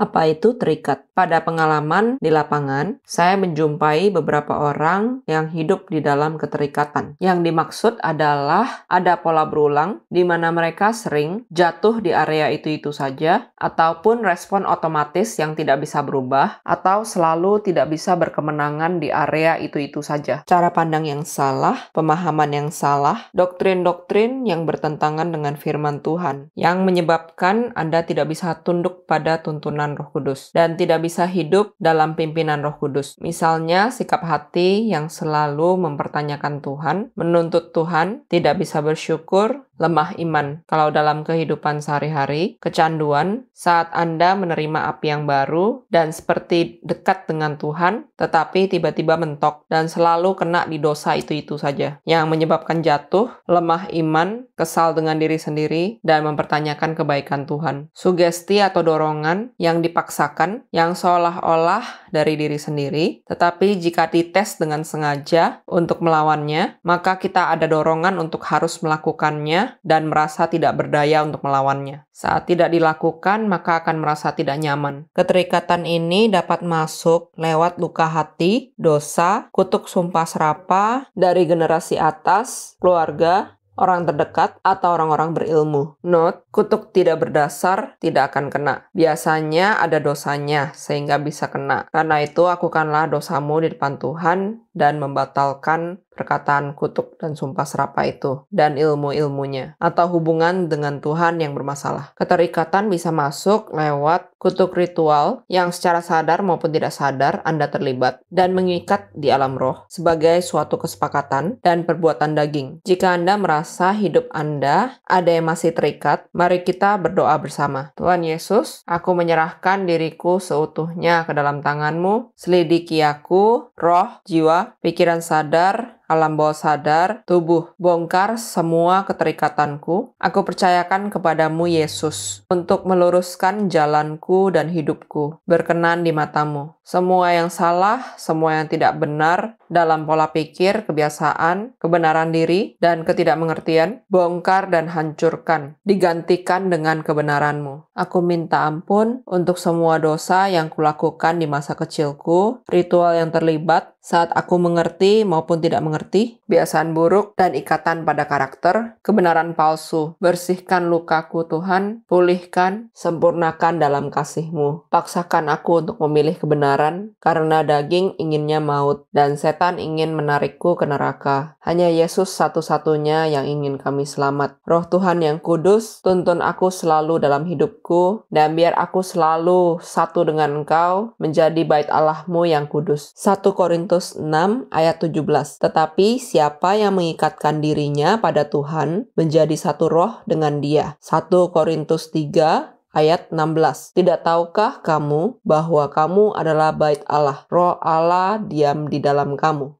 Apa itu terikat? Pada pengalaman di lapangan, saya menjumpai beberapa orang yang hidup di dalam keterikatan. Yang dimaksud adalah ada pola berulang di mana mereka sering jatuh di area itu-itu saja ataupun respon otomatis yang tidak bisa berubah atau selalu tidak bisa berkemenangan di area itu-itu saja. Cara pandang yang salah, pemahaman yang salah, doktrin-doktrin yang bertentangan dengan firman Tuhan yang menyebabkan Anda tidak bisa tunduk pada tuntunan pimpinan Roh Kudus dan tidak bisa hidup dalam pimpinan Roh Kudus. Misalnya, sikap hati yang selalu mempertanyakan Tuhan, menuntut Tuhan, tidak bisa bersyukur, lemah iman. Kalau dalam kehidupan sehari-hari, kecanduan saat Anda menerima api yang baru dan seperti dekat dengan Tuhan, tetapi tiba-tiba mentok dan selalu kena di dosa itu-itu saja, yang menyebabkan jatuh, lemah iman, kesal dengan diri sendiri, dan mempertanyakan kebaikan Tuhan. Sugesti atau dorongan yang dipaksakan, yang seolah-olah dari diri sendiri, tetapi jika dites dengan sengaja untuk melawannya, maka kita ada dorongan untuk harus melakukannya dan merasa tidak berdaya untuk melawannya. Saat tidak dilakukan, maka akan merasa tidak nyaman. Keterikatan ini dapat masuk lewat luka hati, dosa, kutuk sumpah serapa dari generasi atas, keluarga, orang terdekat, atau orang-orang berilmu. Note, kutuk tidak berdasar tidak akan kena. Biasanya ada dosanya sehingga bisa kena. Karena itu, lakukanlah dosamu di depan Tuhan dan membatalkan perkataan kutuk dan sumpah serapa itu dan ilmu-ilmunya atau hubungan dengan Tuhan yang bermasalah. Keterikatan bisa masuk lewat kutuk ritual yang secara sadar maupun tidak sadar Anda terlibat dan mengikat di alam roh sebagai suatu kesepakatan dan perbuatan daging. Jika Anda merasa hidup Anda ada yang masih terikat, mari kita berdoa bersama. Tuhan Yesus, aku menyerahkan diriku seutuhnya ke dalam tanganmu, selidiki aku, roh, jiwa, pikiran sadar, alam bawah sadar, tubuh. Bongkar semua keterikatanku. Aku percayakan kepadamu, Yesus, untuk meluruskan jalanku dan hidupku. Berkenan di matamu. Semua yang salah, semua yang tidak benar dalam pola pikir, kebiasaan, kebenaran diri, dan ketidakmengertian, bongkar dan hancurkan. Digantikan dengan kebenaranmu. Aku minta ampun untuk semua dosa yang kulakukan di masa kecilku, ritual yang terlibat, saat aku mengerti maupun tidak mengerti mengerti, biasaan buruk, dan ikatan pada karakter, kebenaran palsu. Bersihkan lukaku Tuhan, pulihkan, sempurnakan dalam kasihmu. Paksakan aku untuk memilih kebenaran, karena daging inginnya maut, dan setan ingin menarikku ke neraka. Hanya Yesus satu-satunya yang ingin kami selamat. Roh Tuhan yang kudus, tuntun aku selalu dalam hidupku, dan biar aku selalu satu dengan engkau, menjadi bait Allahmu yang kudus. 1 Korintus 6 ayat 17 Tetapi tetapi siapa yang mengikatkan dirinya pada Tuhan menjadi satu roh dengan dia. 1 Korintus 3 ayat 16. Tidak tahukah kamu bahwa kamu adalah bait Allah? Roh Allah diam di dalam kamu.